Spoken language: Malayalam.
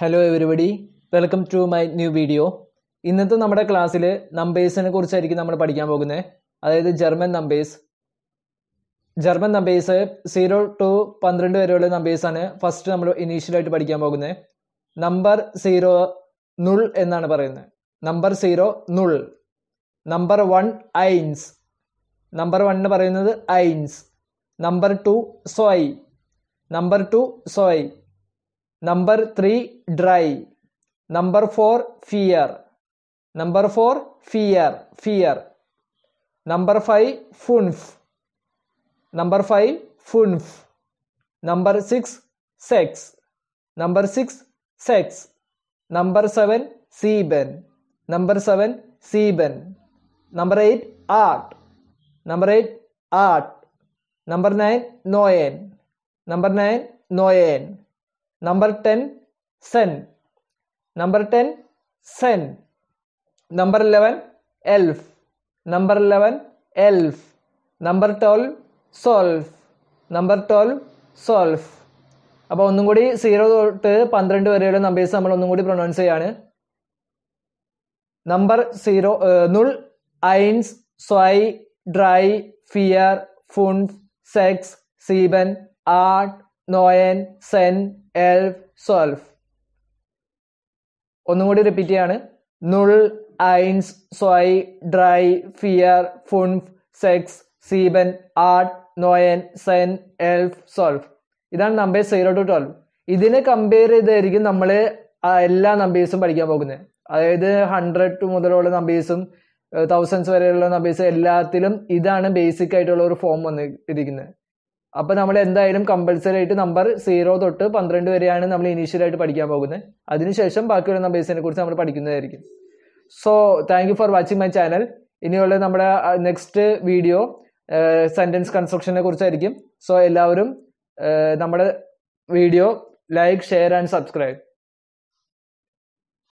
Hello everybody welcome to my new video ഇന്നത്തെ നമ്മുടെ ക്ലാസ്സിൽ നമ്പേഴ്സിനെ കുറിച്ചായിരിക്കും നമ്മൾ പഠിക്കാൻ പോകുന്നത് അതായത് German numbers German numbers zero to പന്ത്രണ്ട് വരെയുള്ള നമ്പേഴ്സാണ് ഫസ്റ്റ് നമ്മൾ ഇനീഷ്യലായിട്ട് പഠിക്കാൻ പോകുന്നത് നമ്പർ സീറോ നുൾ എന്നാണ് പറയുന്നത് നമ്പർ സീറോ നുൾ നമ്പർ വൺ ഐൻസ് നമ്പർ വൺ പറയുന്നത് ഐൻസ് നമ്പർ ടു സോയ് നമ്പർ ടു സോയ് Number 3 dry. Number 4 fear. Number 4 fear. Fear. Number 5 funf. Number 5 funf. Number 6 sex. Number 6 sex. Number 7 sieben. Number 7 sieben. Number 8 art. Number 8 art. Number 9 noen. Number 9 noen. Number 10 സെൻ നമ്പർ 10 സെൻ നമ്പർ 11 എൽഫ് നമ്പർ 11 എൽഫ് നമ്പർ 12 സോൽഫ് നമ്പർ 12 സോൽഫ് അപ്പോൾ ഒന്നും കൂടി സീറോ തൊട്ട് പന്ത്രണ്ട് വരെയുള്ള നമ്പേഴ്സ് നമ്മൾ ഒന്നും കൂടി പ്രൊണൗൺസ് ചെയ്യാണ് നമ്പർ സീറോ നുൾ ഐൻസ് സ്വൈ ഡ്രൈ ഫിയർ ഫുൺ സെക്സ് സീബൻ ആർട്ട് നോയൻ സെൻ എൽഫ് സോൽഫ് ഒന്നും കൂടി റിപ്പീറ്റ് ചെയ്യാണ് നുൾ ഐൻസ് സ്വൈ ഡ്രൈ ഫിയർ ഫുൺഫ് സെക്സ് സീബൻ ആർട്ട് നോയൻ സെൻ എൽഫ് സോൾഫ് ഇതാണ് നമ്പേഴ്സ് സീറോ ടു ട്വൽവ് ഇതിനെ കമ്പയർ ചെയ്തായിരിക്കും നമ്മൾ എല്ലാ നമ്പേഴ്സും പഠിക്കാൻ പോകുന്നത് അതായത് ഹൺഡ്രഡ് മുതലുള്ള നമ്പേഴ്സും തൗസൻഡ്സ് വരെയുള്ള നമ്പേഴ്സ് എല്ലാത്തിലും ഇതാണ് ബേസിക് ആയിട്ടുള്ള ഒരു ഫോം വന്നിരിക്കുന്നത് അപ്പോൾ നമ്മൾ എന്തായാലും കമ്പൽസറി ആയിട്ട് നമ്പർ സീറോ തൊട്ട് പന്ത്രണ്ട് വരെയാണ് നമ്മൾ ആയിട്ട് പഠിക്കാൻ പോകുന്നത് അതിനുശേഷം ബാക്കിയുള്ള നമ്പേഴ്സിനെ കുറിച്ച് നമ്മൾ പഠിക്കുന്നതായിരിക്കും so thank you for watching my channel ഇനിയുള്ള നമ്മുടെ നെക്സ്റ്റ് വീഡിയോ സെന്റൻസ് കൺസ്ട്രക്ഷനെ കുറിച്ചായിരിക്കും സോ എല്ലാവരും നമ്മുടെ video like share and subscribe